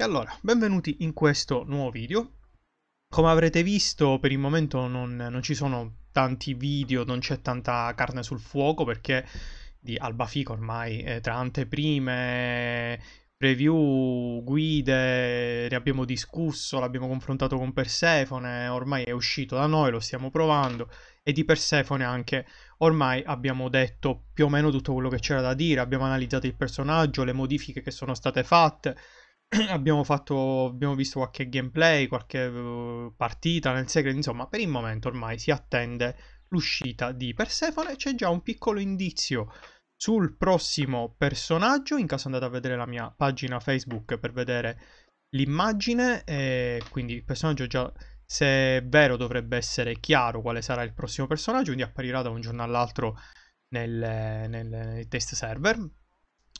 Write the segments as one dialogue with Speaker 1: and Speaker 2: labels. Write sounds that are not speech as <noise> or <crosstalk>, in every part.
Speaker 1: E allora, benvenuti in questo nuovo video. Come avrete visto, per il momento non, non ci sono tanti video, non c'è tanta carne sul fuoco, perché di Alba Fico ormai, eh, tra anteprime, preview, guide, ne abbiamo discusso, l'abbiamo confrontato con Persephone, ormai è uscito da noi, lo stiamo provando, e di Persephone anche ormai abbiamo detto più o meno tutto quello che c'era da dire, abbiamo analizzato il personaggio, le modifiche che sono state fatte, <clears throat> abbiamo, fatto, abbiamo visto qualche gameplay, qualche uh, partita nel segreto, insomma, per il momento ormai si attende l'uscita di Persefone, c'è già un piccolo indizio sul prossimo personaggio, in caso andate a vedere la mia pagina Facebook per vedere l'immagine, eh, quindi il personaggio già, se è vero, dovrebbe essere chiaro quale sarà il prossimo personaggio, quindi apparirà da un giorno all'altro nel, nel, nel test server,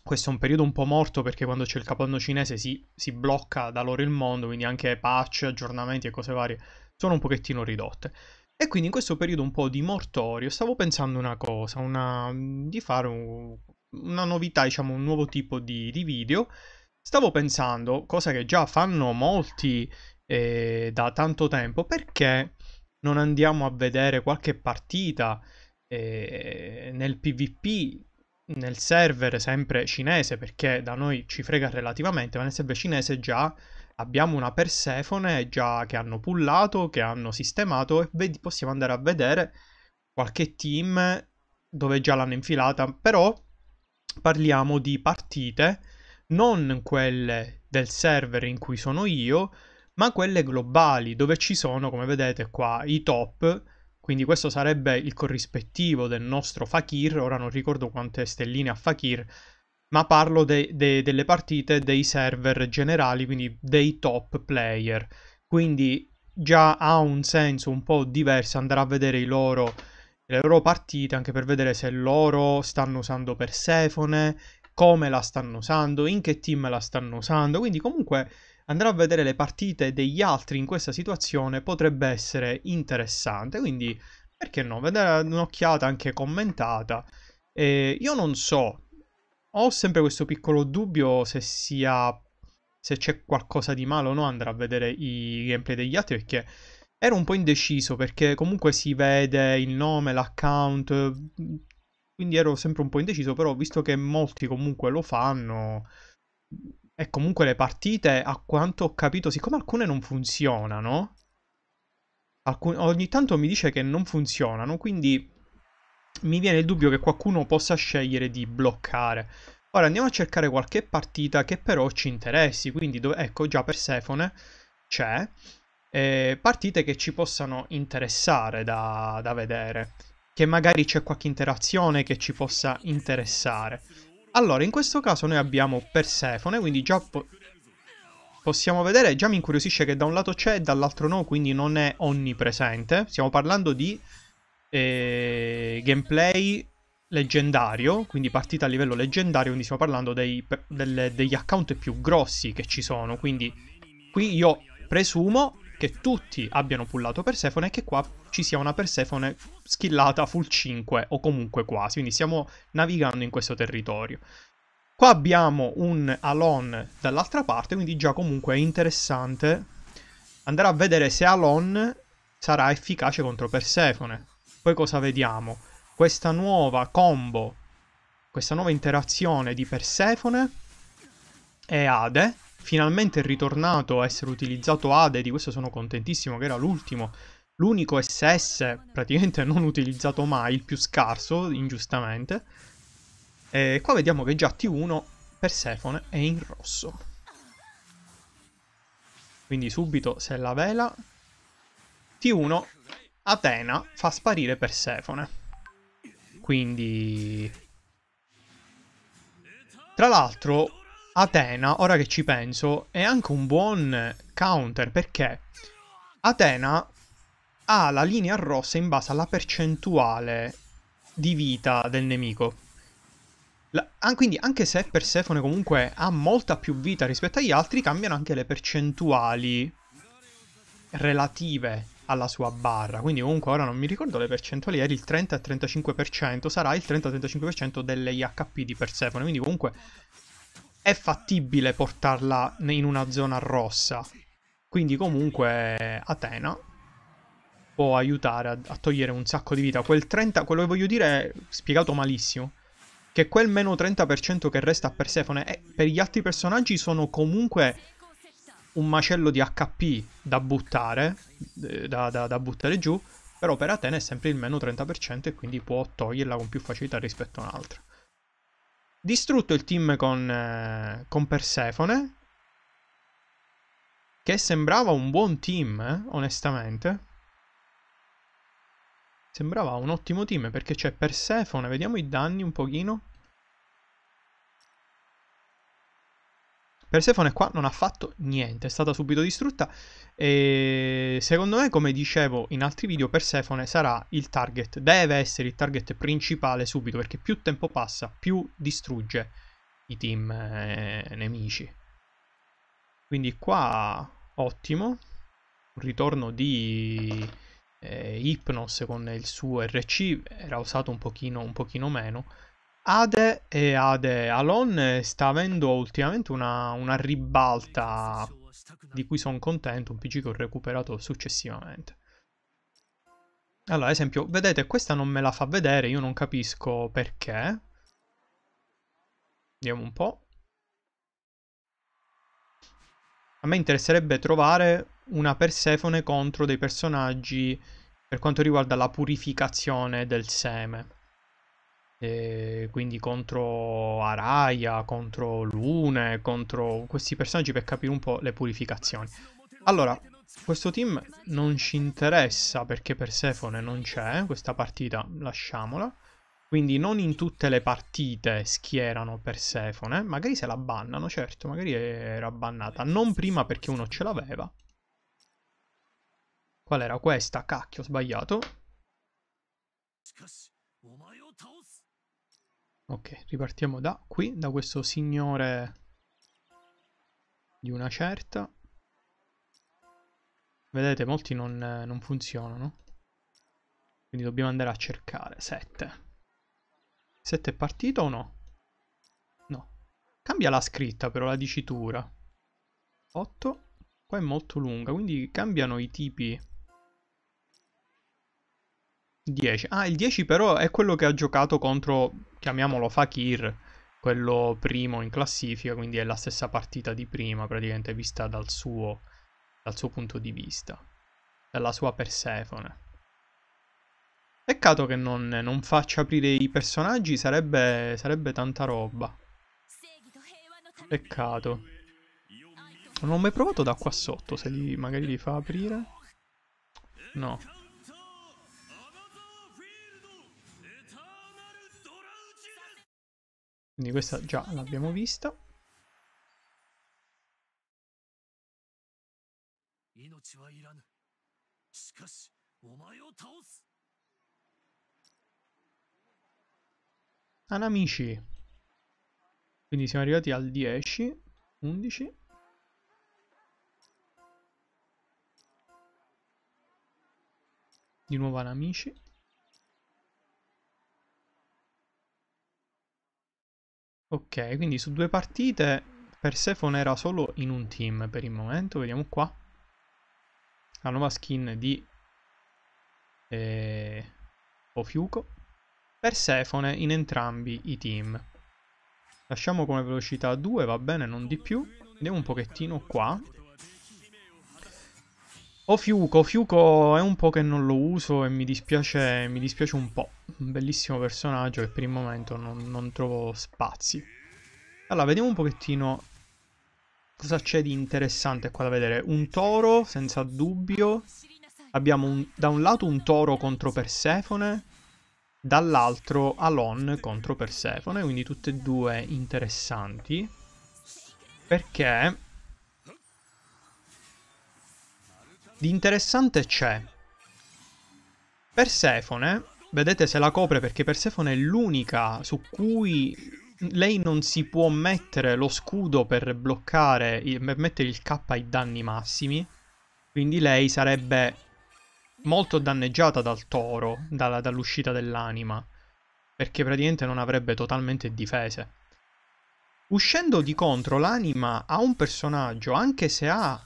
Speaker 1: questo è un periodo un po' morto perché quando c'è il capodanno cinese si, si, blocca da loro il mondo, quindi anche patch, aggiornamenti e cose varie sono un pochettino ridotte. E quindi in questo periodo un po' di mortorio stavo pensando una cosa, una, di fare un, una novità, diciamo un nuovo tipo di, di, video. Stavo pensando, cosa che già fanno molti eh, da tanto tempo, perché non andiamo a vedere qualche partita eh, nel PvP nel server sempre cinese, perché da noi ci frega relativamente, ma nel server cinese già abbiamo una Persephone già che hanno pullato, che hanno sistemato e vedi, possiamo andare a vedere qualche team dove già l'hanno infilata, però parliamo di partite, non quelle del server in cui sono io, ma quelle globali, dove ci sono, come vedete qua, i top quindi questo sarebbe il corrispettivo del nostro Fakir, ora non ricordo quante stelline ha Fakir, ma parlo de- de- delle partite dei server generali, quindi dei top player. Quindi già ha un senso un po' diverso andare a vedere loro, le loro partite, anche per vedere se loro stanno usando Persephone, come la stanno usando, in che team la stanno usando. Quindi comunque andare a vedere le partite degli altri in questa situazione potrebbe essere interessante, quindi perché no, vedere un'occhiata anche commentata. Eh, io non so, ho sempre questo piccolo dubbio se sia se c'è qualcosa di male o no andrà a vedere i gameplay degli altri perché ero un po' indeciso perché comunque si vede il nome, l'account, quindi ero sempre un po' indeciso, però visto che molti comunque lo fanno e comunque le partite, a quanto ho capito, siccome alcune non funzionano, alcun... ogni tanto mi dice che non funzionano, quindi mi viene il dubbio che qualcuno possa scegliere di bloccare. Ora andiamo a cercare qualche partita che però ci interessi, quindi do... ecco già Persephone c'è, eh, partite che ci possano interessare da, da vedere, che magari c'è qualche interazione che ci possa interessare. Allora, in questo caso noi abbiamo Persephone, quindi già po possiamo vedere, già mi incuriosisce che da un lato c'è e dall'altro no, quindi non è onnipresente. Stiamo parlando di eh, gameplay leggendario, quindi partita a livello leggendario, quindi stiamo parlando dei, delle, degli account più grossi che ci sono, quindi qui io presumo che tutti abbiano pullato Persephone e che qua ci sia una Persephone skillata full 5 o comunque quasi, quindi stiamo navigando in questo territorio. Qua abbiamo un Alon dall'altra parte, quindi già comunque è interessante andare a vedere se Alon sarà efficace contro Persephone. Poi cosa vediamo? Questa nuova combo, questa nuova interazione di Persephone e Ade, finalmente è ritornato a essere utilizzato Ade, di questo sono contentissimo che era l'ultimo l'unico SS praticamente non utilizzato mai, il più scarso, ingiustamente. E qua vediamo che già T1 Persephone è in rosso. Quindi subito se la vela. T1 Atena fa sparire Persephone. Quindi... Tra l'altro Atena, ora che ci penso, è anche un buon counter perché Atena ha la linea rossa in base alla percentuale di vita del nemico. La, quindi anche se Persephone comunque ha molta più vita rispetto agli altri, cambiano anche le percentuali relative alla sua barra. Quindi comunque ora non mi ricordo le percentuali, era il 30-35%, sarà il 30-35% delle HP di Persephone. Quindi comunque è fattibile portarla in una zona rossa. Quindi comunque Atena può aiutare a, a togliere un sacco di vita. Quel 30, quello che voglio dire è spiegato malissimo che quel meno 30% che resta a Persefone eh, per gli altri personaggi sono comunque un macello di HP da buttare, eh, da, da, da, buttare giù, però per Atene è sempre il meno 30% e quindi può toglierla con più facilità rispetto a un'altra. Distrutto il team con, eh, con Persefone, che sembrava un buon team, eh, onestamente. Sembrava un ottimo team perché c'è Persephone, vediamo i danni un pochino. Persephone qua non ha fatto niente, è stata subito distrutta e secondo me come dicevo in altri video Persephone sarà il target, deve essere il target principale subito perché più tempo passa più distrugge i team eh, nemici. Quindi qua ottimo, un ritorno di eh, Hypnos con il suo RC era usato un pochino, un pochino meno. Ade e Ade Alon eh, sta avendo ultimamente una, una ribalta di cui sono contento, un PC che ho recuperato successivamente. Allora, ad esempio, vedete, questa non me la fa vedere, io non capisco perché. Vediamo un po'. A me interesserebbe trovare una Persefone contro dei personaggi per quanto riguarda la purificazione del seme. E quindi contro Araya, contro Lune, contro questi personaggi per capire un po' le purificazioni. Allora, questo team non ci interessa perché Persefone non c'è, questa partita lasciamola. Quindi non in tutte le partite schierano Persefone, magari se la bannano, certo, magari era bannata, non prima perché uno ce l'aveva, Qual era questa? Cacchio, ho sbagliato. Ok, ripartiamo da qui, da questo signore di una certa. Vedete, molti non, non funzionano. Quindi dobbiamo andare a cercare. 7. 7 è partito o no? No. Cambia la scritta però, la dicitura. 8. Qua è molto lunga, quindi cambiano i tipi 10. Ah, il 10 però è quello che ha giocato contro, chiamiamolo Fakir, quello primo in classifica, quindi è la stessa partita di prima, praticamente vista dal suo, dal suo punto di vista, dalla sua Persefone. Peccato che non, non faccia aprire i personaggi, sarebbe, sarebbe tanta roba. Peccato. Non ho mai provato da qua sotto, se li, magari li fa aprire. No. Quindi questa già l'abbiamo vista. Anamici. Quindi siamo arrivati al 10, 11. Di nuovo Anamici. Ok, quindi su due partite Persephone era solo in un team per il momento, vediamo qua. La nuova skin di eh, Ofiuco. Persephone in entrambi i team. Lasciamo come velocità 2, va bene, non di più. Andiamo un pochettino qua. Ofiuco, oh, Fiuco è un po' che non lo uso e mi dispiace, mi dispiace un po'. Un bellissimo personaggio che per il momento non, non trovo spazi. Allora, vediamo un pochettino cosa c'è di interessante qua da vedere. Un toro, senza dubbio. Abbiamo un, da un lato un toro contro Persephone, dall'altro Alon contro Persephone, quindi tutte e due interessanti. Perché Di interessante c'è. Persefone, vedete se la copre perché Persefone è l'unica su cui lei non si può mettere lo scudo per bloccare, per mettere il K ai danni massimi. Quindi lei sarebbe molto danneggiata dal toro, dalla, dall'uscita dell'anima, perché praticamente non avrebbe totalmente difese. Uscendo di contro, l'anima ha un personaggio, anche se ha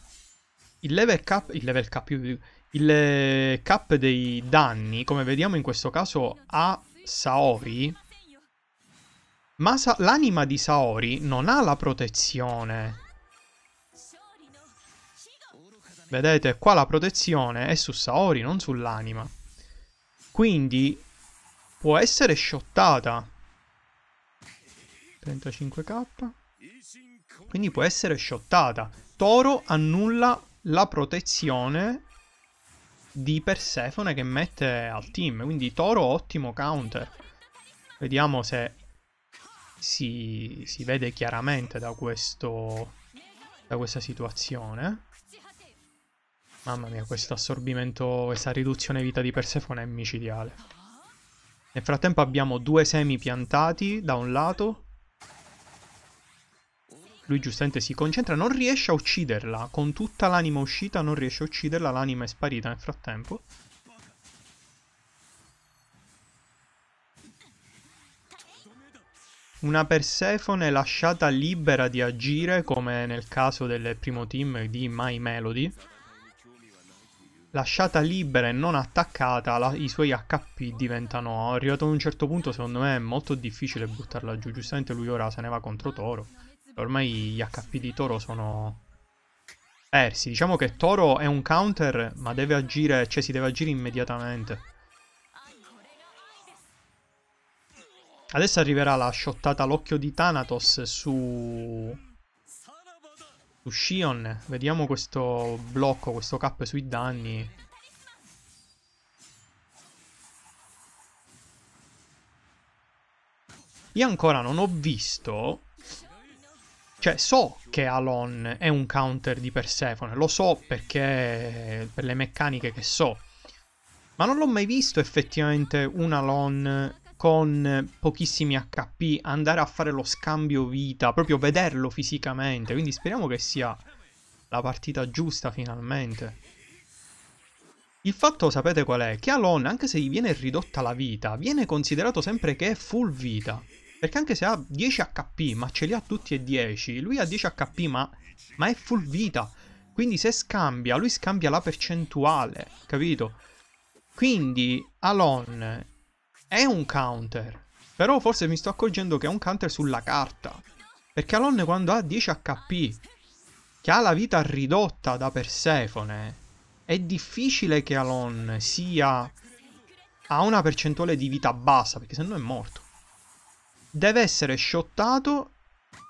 Speaker 1: il level cap, il level cap, il eh, cap dei danni, come vediamo in questo caso a Saori, ma sa l'anima di Saori non ha la protezione. Vedete, qua la protezione è su Saori, non sull'anima. Quindi può essere shottata. 35k. Quindi può essere shottata. Toro annulla la protezione di Persephone che mette al team. Quindi Toro ottimo counter. Vediamo se si, si vede chiaramente da, questo, da questa situazione. Mamma mia, questo assorbimento, questa riduzione vita di Persephone è micidiale. Nel frattempo abbiamo due semi piantati da un lato lui giustamente si concentra, non riesce a ucciderla, con tutta l'anima uscita non riesce a ucciderla, l'anima è sparita nel frattempo. Una Persephone lasciata libera di agire, come nel caso del primo team di My Melody. Lasciata libera e non attaccata, la, i suoi HP diventano... Arrivato ad un certo punto, secondo me, è molto difficile buttarla giù. Giustamente lui ora se ne va contro Toro. Ormai gli HP di Toro sono persi. Diciamo che Toro è un counter, ma deve agire, cioè si deve agire immediatamente. Adesso arriverà la shottata all'occhio di Thanatos su... su Shion. Vediamo questo blocco, questo cap sui danni. Io ancora non ho visto cioè, so che Alon è un counter di Persephone, lo so perché per le meccaniche che so. Ma non l'ho mai visto effettivamente un Alon con pochissimi HP andare a fare lo scambio vita, proprio vederlo fisicamente. Quindi speriamo che sia la partita giusta finalmente. Il fatto sapete qual è? Che Alon, anche se gli viene ridotta la vita, viene considerato sempre che è full vita. Perché anche se ha 10 HP, ma ce li ha tutti e 10, lui ha 10 HP, ma, ma è full vita. Quindi se scambia, lui scambia la percentuale, capito? Quindi Alon è un counter. Però forse mi sto accorgendo che è un counter sulla carta. Perché Alon quando ha 10 HP, che ha la vita ridotta da Persephone, è difficile che Alon sia... ha una percentuale di vita bassa, perché se no è morto. Deve essere shottato.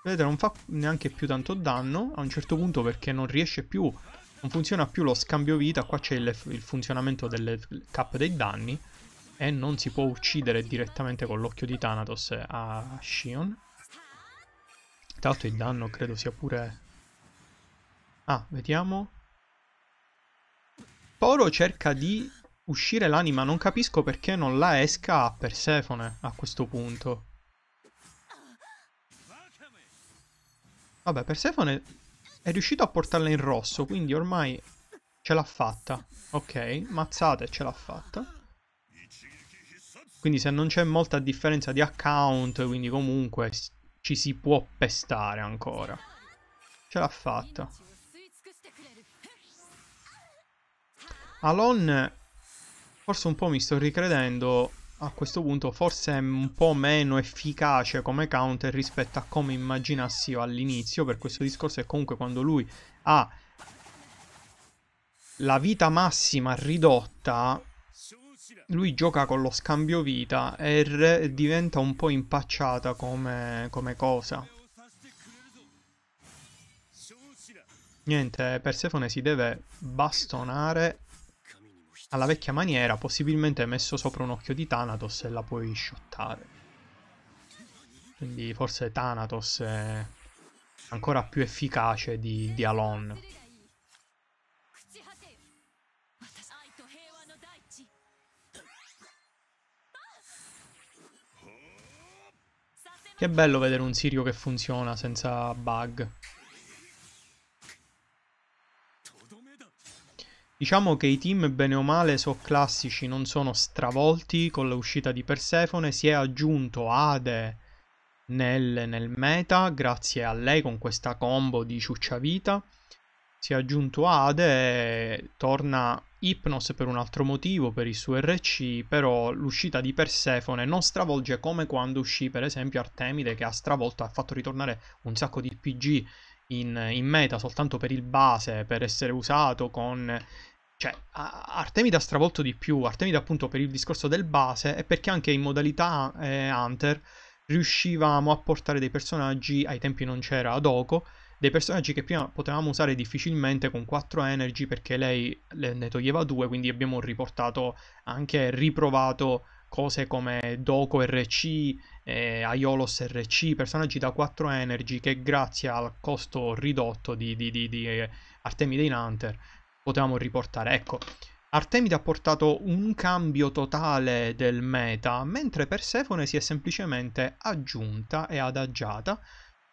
Speaker 1: Vedete, non fa neanche più tanto danno a un certo punto perché non riesce più non funziona più lo scambio vita, qua c'è il, il, funzionamento delle cap dei danni e non si può uccidere direttamente con l'occhio di Thanatos a Shion. Tra l'altro il danno credo sia pure... Ah, vediamo. Poro cerca di uscire l'anima, non capisco perché non la esca a Persephone a questo punto. Vabbè, Persephone è riuscito a portarla in rosso, quindi ormai ce l'ha fatta. Ok, mazzate ce l'ha fatta. Quindi se non c'è molta differenza di account, quindi comunque ci si può pestare ancora. Ce l'ha fatta. Alon, forse un po' mi sto ricredendo a questo punto forse è un po' meno efficace come counter rispetto a come immaginassi io all'inizio, per questo discorso è comunque quando lui ha la vita massima ridotta, lui gioca con lo scambio vita e diventa un po' impacciata come, come cosa. Niente, Persephone si deve bastonare alla vecchia maniera, possibilmente messo sopra un occhio di Thanatos e la puoi shottare. Quindi forse Thanatos è ancora più efficace di, di Alon. Che bello vedere un Sirio che funziona senza bug. Diciamo che i team bene o male so classici non sono stravolti con l'uscita di Persephone, si è aggiunto Ade nel, nel meta grazie a lei con questa combo di Ciucciavita, si è aggiunto Ade, torna Hypnos per un altro motivo, per il suo RC, però l'uscita di Persephone non stravolge come quando uscì per esempio Artemide che ha stravolto, ha fatto ritornare un sacco di PG in, in meta soltanto per il base, per essere usato con cioè, Artemida ha stravolto di più. Artemida, appunto, per il discorso del base e perché anche in modalità eh, Hunter riuscivamo a portare dei personaggi. Ai tempi non c'era Adoko. Dei personaggi che prima potevamo usare difficilmente con 4 energy perché lei ne toglieva 2. Quindi abbiamo riportato anche riprovato cose come Doko RC, eh, Aiolos RC, personaggi da 4 energy che grazie al costo ridotto di, di, di, di eh, Artemide in Hunter potevamo riportare. Ecco, Artemide ha portato un cambio totale del meta, mentre Persephone si è semplicemente aggiunta e adagiata,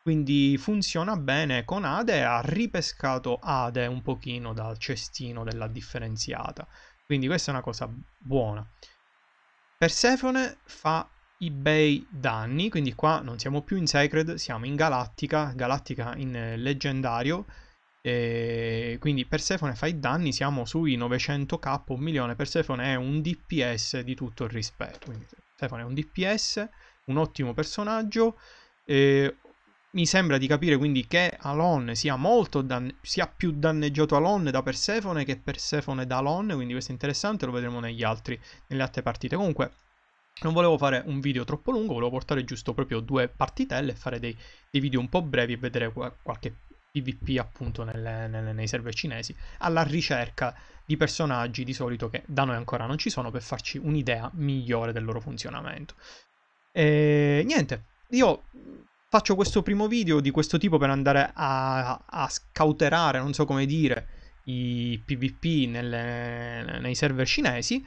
Speaker 1: quindi funziona bene con Ade, ha ripescato Ade un pochino dal cestino della differenziata, quindi questa è una cosa buona. Persephone fa i bei danni, quindi qua non siamo più in Sacred, siamo in Galattica, Galattica in eh, leggendario, e quindi Persephone fa i danni, siamo sui 900k, un milione, Persefone è un DPS di tutto il rispetto, quindi Persephone è un DPS, un ottimo personaggio, eh, mi sembra di capire quindi che Alon sia, danne- sia più danneggiato Alon da Persephone che Persephone da Alon, quindi questo è interessante, lo vedremo negli altri, nelle altre partite. Comunque, non volevo fare un video troppo lungo, volevo portare giusto proprio due partitelle e fare dei, dei, video un po' brevi e vedere qua- qualche PvP appunto nelle, nelle, nei server cinesi, alla ricerca di personaggi di solito che da noi ancora non ci sono per farci un'idea migliore del loro funzionamento. E niente, io faccio questo primo video di questo tipo per andare a, a scauterare, non so come dire, i PvP nelle, nei server cinesi.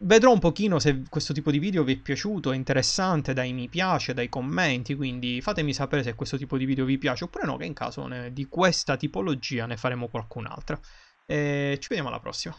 Speaker 1: Vedrò un pochino se questo tipo di video vi è piaciuto, è interessante dai mi piace, dai commenti, quindi fatemi sapere se questo tipo di video vi piace oppure no, che in caso ne, di questa tipologia ne faremo qualcun'altra. E ci vediamo alla prossima.